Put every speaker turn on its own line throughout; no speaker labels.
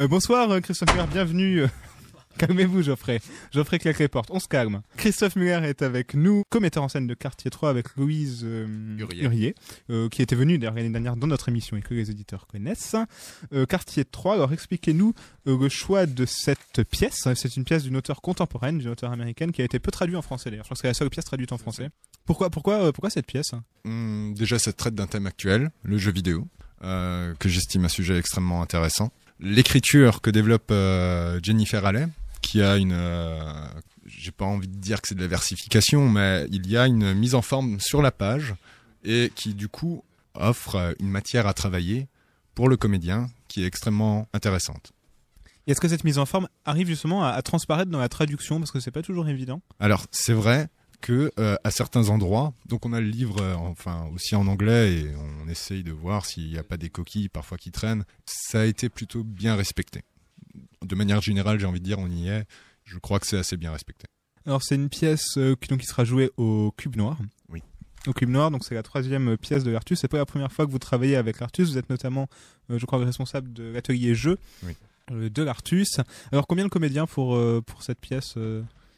Euh, bonsoir euh, Christophe Muller, bienvenue. Euh, calmez-vous Geoffrey. Geoffrey claque les portes, on se calme. Christophe Muller est avec nous, commetteur en scène de Quartier 3 avec Louise euh, qui était venue l'année dernière dans notre émission et que les auditeurs connaissent. Quartier 3, alors expliquez-nous le choix de cette pièce. C'est une pièce d'une auteure contemporaine, d'une auteure américaine qui a été peu traduite en français d'ailleurs. Je pense que c'est la seule pièce traduite en français. Pourquoi, pourquoi, pourquoi cette pièce hmm,
Déjà, ça traite d'un thème actuel, le jeu vidéo, que j'estime un sujet extrêmement intéressant l'écriture que développe euh, Jennifer Allais, qui a une euh, j'ai pas envie de dire que c'est de la versification, mais il y a une mise en forme sur la page et qui du coup offre une matière à travailler pour le comédien qui est extrêmement intéressante.
Est-ce que cette mise en forme arrive justement à, transparaître dans la traduction parce que c'est pas toujours évident
Alors c'est vrai, que euh, à certains endroits, donc on a le livre euh, enfin aussi en anglais et on essaye de voir s'il n'y a pas des coquilles parfois qui traînent. Ça a été plutôt bien respecté. De manière générale, j'ai envie de dire, on y est. Je crois que c'est assez bien respecté.
Alors c'est une pièce euh, qui, donc, sera jouée au Cube Noir. Oui. Au Cube Noir, donc c'est la troisième pièce de l'Artus. C'est pas la première fois que vous travaillez avec l'Artus. Vous êtes notamment, je crois, responsable de l'atelier jeu de l'Artus. Alors combien de comédiens pour pour cette pièce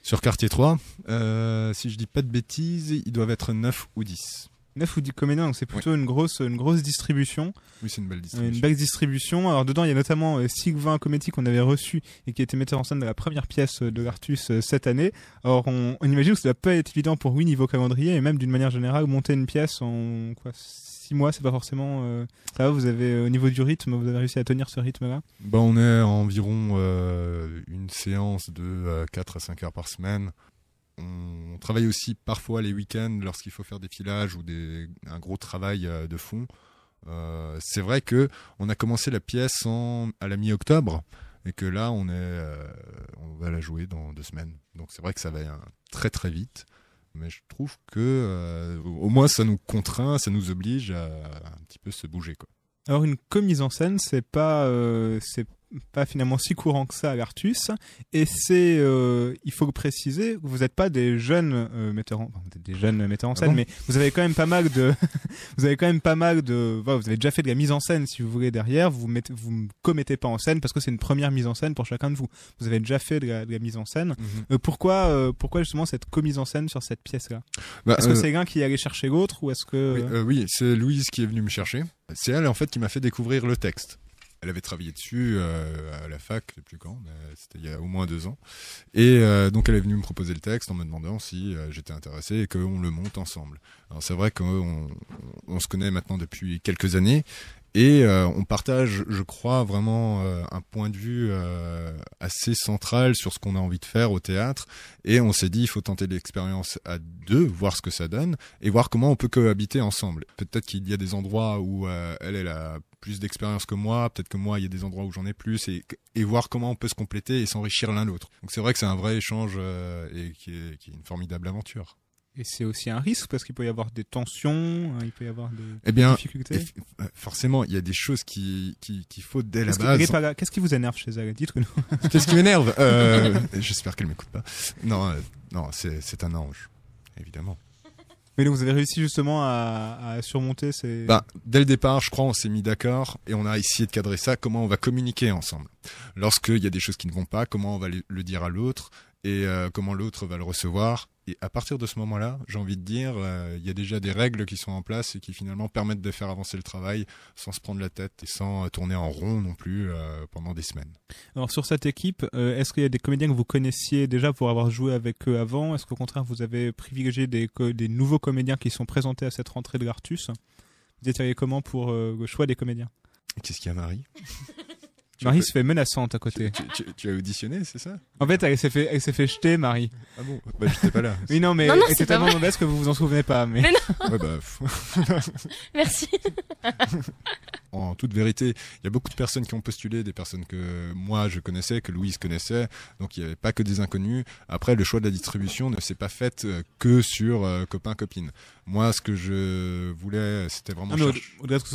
sur quartier 3.
Euh, si je dis pas de bêtises, ils doivent être 9 ou 10. 9 ou 10 comédiens, donc c'est plutôt une, grosse, une grosse distribution. Oui, c'est une belle distribution. Une belle distribution. Alors dedans, il y a notamment ou 20 Cometti qu'on avait reçu et qui était metteur en scène de la première pièce euh, de Gartus euh, cette année. Alors on, imagine que ça ne va pas être évident pour lui niveau calendrier et même d'une manière générale monter une pièce en quoi six mois, c'est pas forcément. Euh, ça vous avez, euh, au niveau du rythme, vous avez réussi à tenir ce rythme-là
ben, On est à environ euh, une séance de 4 à 5 heures par semaine. On travaille aussi parfois les week-ends lorsqu'il faut faire des filages ou des, un gros travail de fond. c'est vrai que on a commencé la pièce à la mi-octobre et que là on est, on va la jouer dans deux semaines. Donc c'est vrai que ça va hein, très très vite mais je trouve que euh, au moins ça nous contraint, ça nous oblige à, un petit peu se bouger quoi.
Alors une commise en scène, c'est pas euh, c'est pas finalement si courant que ça à l'Artus. Et c'est, euh, il faut préciser, vous n'êtes pas euh, des jeunes metteurs en, des jeunes metteurs en scène, mais vous avez quand même pas mal de, vous avez quand même pas mal de, vous avez déjà fait de la mise en scène si vous voulez derrière. Vous mettez, vous commettez pas en scène parce que c'est une première mise en scène pour chacun de vous. Vous avez déjà fait de la, mise en scène. Mhm. Euh, pourquoi, pourquoi justement cette commise en scène sur cette pièce-là bah, Est-ce que c'est l'un qui est allé chercher l'autre ou est-ce que
oui c'est Louise qui est venue me chercher. C'est elle en fait qui m'a fait découvrir le texte elle avait travaillé dessus euh, à la fac, je plus quand, euh, c'était il y a au moins deux ans. Et euh, donc elle est venue me proposer le texte en me demandant si j'étais intéressé et qu'on le monte ensemble. Alors c'est vrai qu'on on, se connaît maintenant depuis quelques années et euh, on partage, je crois, vraiment euh, un point de vue euh, assez central sur ce qu'on a envie de faire au théâtre. Et on s'est dit, il faut tenter l'expérience à deux, voir ce que ça donne, et voir comment on peut cohabiter ensemble. Peut-être qu'il y a des endroits où elle, a plus d'expérience que moi, peut-être que moi, il y a des endroits où j'en ai plus, et, voir comment on peut se compléter et s'enrichir l'un l'autre. Donc c'est vrai que c'est un vrai échange
et qui est, qui est une formidable aventure. Et c'est aussi un risque parce qu'il peut y avoir des tensions, hein, il peut y avoir des, eh bien, difficultés.
Bah, forcément, il y a des choses qu'il qui, qui faut dès la base.
Qu'est-ce qui vous énerve chez elle Dites-nous. Qu'est-ce qui m'énerve euh,
J'espère qu'elle m'écoute pas. Non, euh, non, c'est un ange, évidemment.
Mais donc vous avez réussi justement à, surmonter ces. Bah,
dès le départ, je crois, on s'est mis d'accord et on a essayé de cadrer ça. Comment on va communiquer ensemble Lorsqu'il y a des choses qui ne vont pas, comment on va le dire à l'autre et euh, comment l'autre va le recevoir et à partir de ce moment-là, j'ai envie de dire, euh, il y a déjà des règles qui sont en place et qui finalement permettent de faire avancer le travail sans se prendre la tête et sans euh, tourner en rond non plus euh, pendant des semaines.
Alors sur cette équipe, est-ce qu'il y a des comédiens que vous connaissiez déjà pour avoir joué avec eux avant Est-ce qu'au contraire vous avez privilégié des, des, nouveaux comédiens qui sont présentés à cette rentrée de l'Artus Vous étiez comment pour le choix des comédiens
Qu'est-ce qu'il y a Marie Marie
se fait menaçante à côté.
Tu, as auditionné,
c'est ça En fait, elle s'est fait, elle s'est fait jeter, Marie. Ah bon Bah, j'étais pas là. oui, non, mais elle était tellement mauvaise que vous vous en souvenez pas. Mais, non. Ouais, bah, Merci.
en toute vérité, il y a beaucoup de personnes qui ont postulé, des personnes que moi je connaissais, que Louise connaissait, donc il n'y avait pas que des inconnus. Après, le choix de la distribution ne s'est pas fait euh, que sur euh, copain copains copines. Moi, ce que je voulais, c'était vraiment.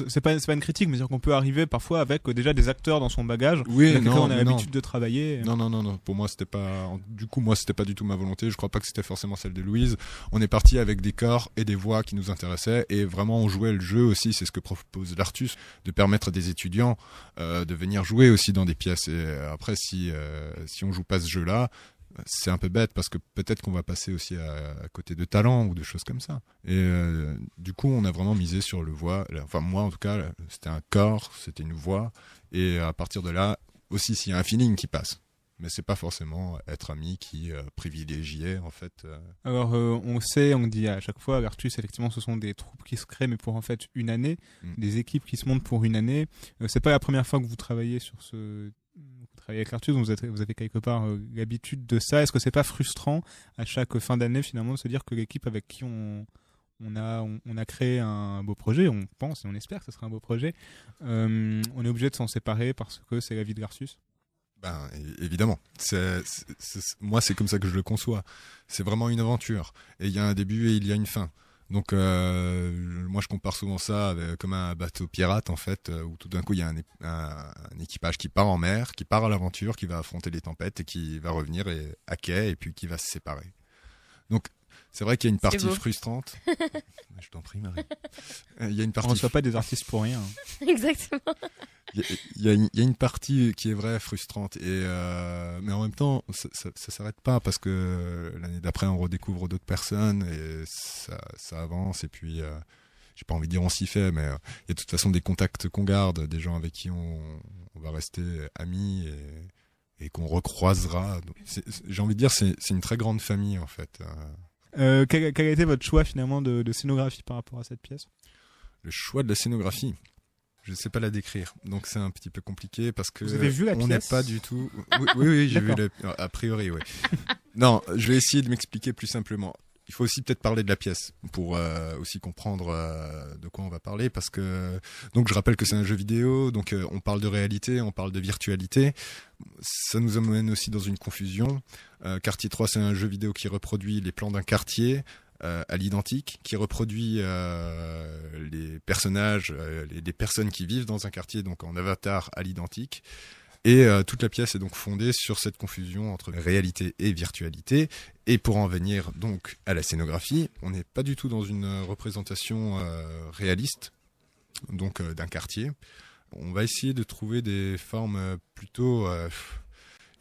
C'est pas, pas une critique, mais dire qu'on peut arriver parfois avec euh, déjà des acteurs dans son bagage. Oui, avec on a l'habitude
de travailler. Non, non, non, non. Pour moi, c'était pas. Du coup, moi, c'était pas du tout ma volonté. Je crois pas que c'était forcément celle de Louise. On est parti avec des corps et des voix qui nous intéressaient et vraiment on jouait le jeu aussi. C'est ce que propose l'Artus de permettre à des étudiants euh, de venir jouer aussi dans des pièces. Et euh, après, si, euh, si on joue pas ce jeu-là, c'est un peu bête parce que peut-être qu'on va passer aussi à, côté de talents ou de choses comme ça. Et du coup, on a vraiment misé sur le voix. Enfin, moi en tout cas, c'était un corps, c'était une voix. Et à partir de là, aussi, s'il y a un feeling qui passe mais c'est pas forcément être ami qui euh, privilégiait en fait. Euh,
Alors euh, on sait, on dit à chaque fois, à Vertus effectivement ce sont des troupes qui se créent mais pour en fait une année, mm. des équipes qui se montent pour une année. c'est pas la première fois que vous travaillez sur ce avec Vertus, vous, êtes, vous avez quelque part l'habitude de ça. Est-ce que c'est pas frustrant à chaque fin d'année finalement de se dire que l'équipe avec qui on, on a, on, a créé un beau projet, on pense et on espère que ce sera un beau projet. on est obligé de s'en séparer parce que c'est la vie de Garcius
ben, évidemment. moi, c'est comme ça que je le conçois. C'est vraiment une aventure. Et il y a un début et il y a une fin. Donc, euh, moi, je compare souvent ça comme un bateau pirate, en fait, euh, où tout d'un coup, il y a un, équipage qui part en mer, qui part à l'aventure, qui va affronter les tempêtes et qui va revenir et, à quai et puis qui va se séparer. Donc, c'est vrai qu'il y a une partie frustrante. je t'en prie, Marie. Euh, il y a une partie. On ne soit pas des artistes pour rien. Hein. Exactement. Il y, a une partie qui est vraie, frustrante, et euh, mais en même temps, ça, s'arrête pas parce que l'année d'après, on redécouvre d'autres personnes et ça, avance. Et puis, euh, j'ai pas envie de dire on s'y fait, mais euh, il y a de toute façon des contacts qu'on garde, des gens avec qui on, va rester amis et, qu'on recroisera. J'ai envie de dire, c'est une très grande famille en fait.
quel, a été votre choix finalement de scénographie par rapport à cette pièce
Le choix de la scénographie je ne sais pas la décrire. Donc c'est un petit peu compliqué parce que Vous avez vu on n'est pas du tout. Oui, oui, j'ai vu la... a priori, oui. non, je vais essayer de m'expliquer plus simplement. Il faut aussi peut-être parler de la pièce pour euh, aussi comprendre euh, de quoi on va parler parce que donc je rappelle que c'est un jeu vidéo donc euh, on parle de réalité, on parle de virtualité. Ça nous amène aussi dans une confusion. quartier 3 c'est un jeu vidéo qui reproduit les plans d'un quartier euh, à l'identique, qui reproduit euh, les personnages, euh, les, personnes qui vivent dans un quartier, donc en avatar à l'identique. Et toute la pièce est donc fondée sur cette confusion entre réalité et virtualité. Et pour en venir donc à la scénographie, on n'est pas du tout dans une représentation réaliste, donc d'un quartier. On va essayer de trouver des formes plutôt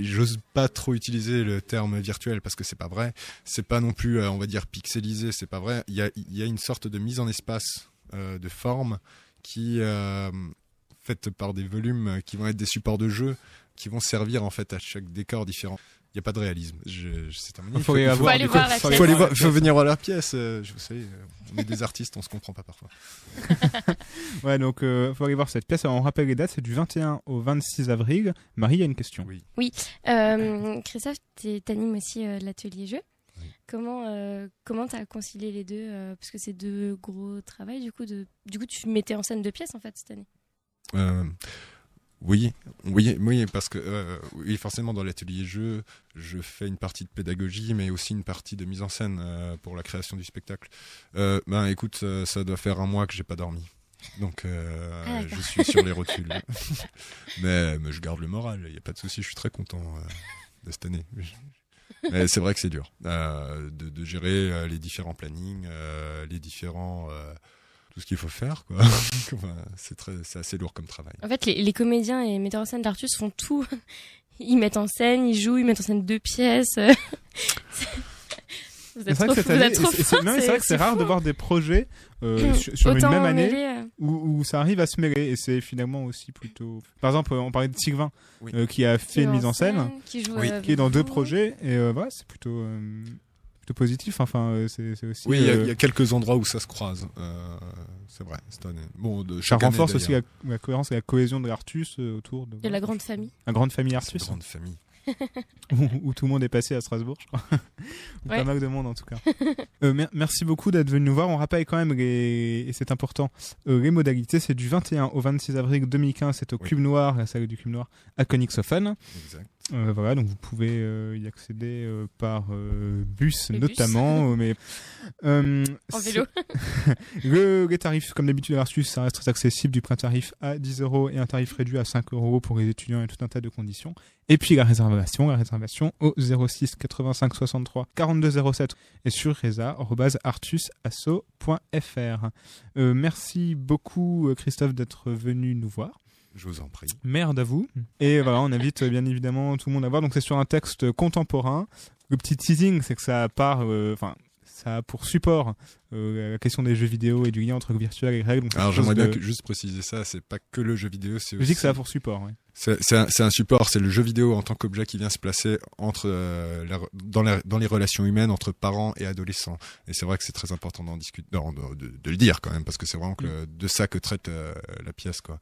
j'ose pas trop utiliser le terme virtuel parce que c'est pas vrai. C'est pas non plus, euh, on va dire, pixelisé, c'est pas vrai. Il y a, une sorte de mise en espace euh, de forme qui euh, faite par des volumes qui vont être des supports de jeu qui vont servir en fait à chaque décor différent il n'y a pas de réalisme. Il Faut, aller voir la pièce. Faut, venir voir leur
pièce. Euh, je sais,
euh, on est des artistes, on se comprend pas parfois.
ouais, donc euh, faut aller voir cette pièce. on rappelle les dates, c'est du 21 au 26 avril. Marie, il y a une question. Oui. Oui. Christophe, tu animes aussi l'atelier jeu. Comment comment as concilié les deux parce que c'est deux gros travaux du coup de du coup tu mettais en scène deux pièces en fait cette année.
Oui, oui, parce que euh, oui, forcément dans l'atelier jeu, je fais une partie de pédagogie, mais aussi une partie de mise en scène euh, pour la création du spectacle. Euh, ben écoute, ça, doit faire un mois que j'ai pas dormi, donc ah, je suis sur les rotules. mais, je garde le moral, il n'y a pas de souci, je suis très content de cette année. Mais c'est vrai que c'est dur de, de, gérer les différents plannings, les différents tout ce qu'il faut faire. c'est, très, assez lourd comme travail.
En fait, les, comédiens et metteurs en scène d'Artus font tout. Ils mettent en scène, ils jouent, ils mettent en scène deux pièces. Vous êtes c'est trop, c'est, vrai que c'est rare de voir des projets euh, hum, sur, une même année euh. où, ça arrive à se mêler et c'est finalement aussi plutôt. Par exemple, on parlait de Sylvain euh, qui a fait une mise en scène, qui, joue, qui, est dans deux projets et voilà, c'est plutôt positif. Enfin, euh, c'est aussi. Oui, euh, il y, a quelques endroits
où ça se croise. Euh, c'est vrai. Bon, de ça renforce aussi
la, cohérence et la cohésion de l'Artus autour de. la grande famille. La grande famille Artus. La grande famille. où, tout le monde est passé à Strasbourg, je crois. Pas mal de monde en tout cas. merci beaucoup d'être venu nous voir. On rappelle quand même, et c'est important, les modalités. C'est du 21 au 26 avril 2015. C'est au Club Cube Noir, la salle du Cube Noir, à Königshofen. Exact. Euh, voilà, donc vous pouvez euh, y accéder euh, par bus notamment, mais en vélo. les tarifs, comme d'habitude à ça reste très accessible, du plein tarif à 10 euros et un tarif réduit à 5 euros pour les étudiants et tout un tas de conditions. Et puis la réservation, la réservation au 06 85 63 42 07 et sur resa.artusasso.fr. merci beaucoup Christophe d'être venu nous voir. Je vous en prie. Merde à vous. Et voilà, on invite bien évidemment tout le monde à voir. Donc c'est sur un texte contemporain. Le petit teasing, c'est que ça part, euh, enfin, ça a pour support euh, la question des jeux vidéo et du lien entre virtuel et réel. Alors j'aimerais bien
juste préciser ça, c'est pas que le jeu vidéo, c'est Je dis que ça a pour support, C'est un, support, c'est le jeu vidéo en tant qu'objet qui vient se placer entre euh, dans, dans, les relations humaines entre parents et adolescents. Et c'est vrai que c'est très important d'en discuter, de, le dire quand même, parce que c'est vraiment mm. de ça que traite la pièce, quoi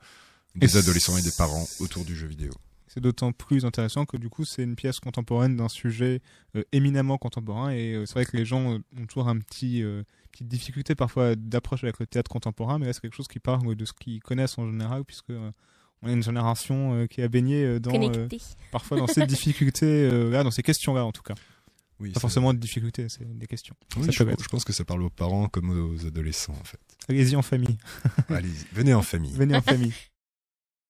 des adolescents et des parents autour du jeu vidéo.
C'est d'autant plus intéressant que du coup c'est une pièce contemporaine d'un sujet euh, éminemment contemporain et euh, c'est vrai que les gens euh, ont toujours un petit petite difficulté parfois d'approche avec le théâtre contemporain mais là c'est quelque chose qui parle de ce qu'ils connaissent en général puisque on est une génération qui a baigné dans parfois dans ces difficultés dans ces questions là en tout cas. Oui, pas forcément des difficultés, c'est des questions. je,
pense, que ça parle aux parents comme aux adolescents en fait.
Allez-y en famille. Allez, venez en famille. Venez en famille.